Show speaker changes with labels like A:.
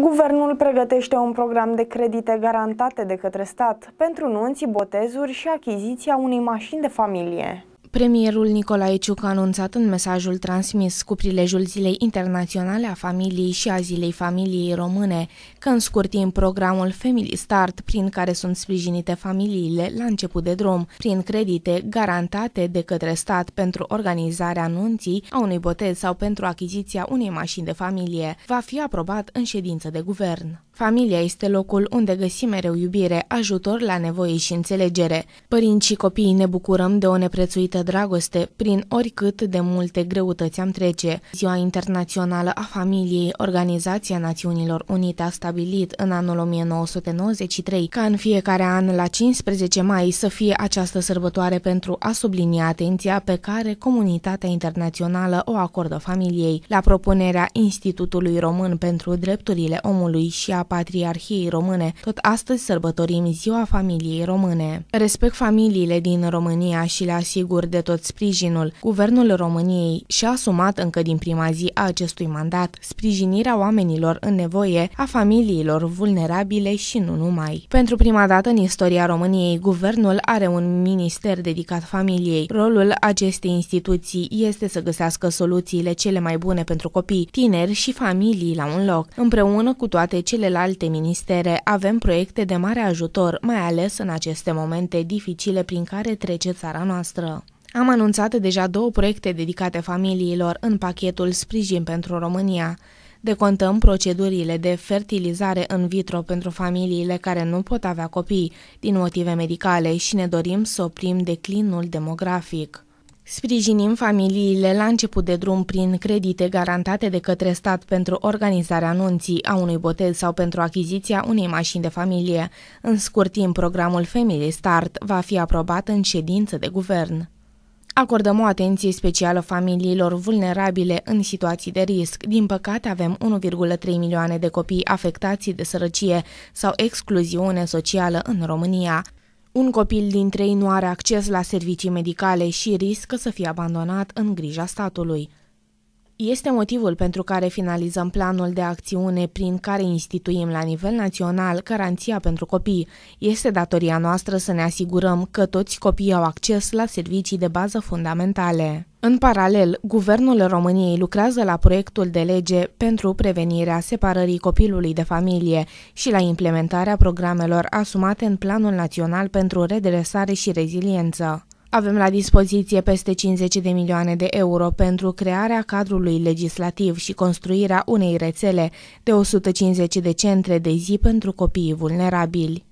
A: Guvernul pregătește un program de credite garantate de către stat pentru nunți, botezuri și achiziția unei mașini de familie. Premierul Nicolae Ciuc a anunțat în mesajul transmis cu prilejul Zilei Internaționale a Familiei și a Zilei Familiei Române că în scurt timp programul Family Start, prin care sunt sprijinite familiile la început de drum, prin credite garantate de către stat pentru organizarea anunții a unui botez sau pentru achiziția unei mașini de familie, va fi aprobat în ședință de guvern. Familia este locul unde găsim mereu iubire, ajutor la nevoie și înțelegere. Părinți și copiii ne bucurăm de o neprețuită multă dragoste prin oricât de multe greutăți am trece. Ziua Internațională a Familiei, Organizația Națiunilor Unite a stabilit în anul 1993 ca în fiecare an la 15 mai să fie această sărbătoare pentru a sublinia atenția pe care comunitatea internațională o acordă familiei. La propunerea Institutului Român pentru Drepturile Omului și a Patriarhiei Române, tot astăzi sărbătorim Ziua Familiei Române. Respect familiile din România și le asigur de tot sprijinul. Guvernul României și-a asumat încă din prima zi a acestui mandat sprijinirea oamenilor în nevoie, a familiilor vulnerabile și nu numai. Pentru prima dată în istoria României, guvernul are un minister dedicat familiei. Rolul acestei instituții este să găsească soluțiile cele mai bune pentru copii, tineri și familii la un loc. Împreună cu toate celelalte ministere, avem proiecte de mare ajutor, mai ales în aceste momente dificile prin care trece țara noastră. Am anunțat deja două proiecte dedicate familiilor în pachetul Sprijin pentru România. Decontăm procedurile de fertilizare în vitro pentru familiile care nu pot avea copii din motive medicale și ne dorim să oprim declinul demografic. Sprijinim familiile la început de drum prin credite garantate de către stat pentru organizarea anunții a unui botez sau pentru achiziția unei mașini de familie. În scurt timp, programul Family Start va fi aprobat în ședință de guvern. Acordăm o atenție specială familiilor vulnerabile în situații de risc. Din păcate, avem 1,3 milioane de copii afectați de sărăcie sau excluziune socială în România. Un copil din trei nu are acces la servicii medicale și riscă să fie abandonat în grija statului. Este motivul pentru care finalizăm planul de acțiune prin care instituim la nivel național garanția pentru copii. Este datoria noastră să ne asigurăm că toți copiii au acces la servicii de bază fundamentale. În paralel, Guvernul României lucrează la proiectul de lege pentru prevenirea separării copilului de familie și la implementarea programelor asumate în Planul Național pentru Redresare și Reziliență. Avem la dispoziție peste 50 de milioane de euro pentru crearea cadrului legislativ și construirea unei rețele de 150 de centre de zi pentru copiii vulnerabili.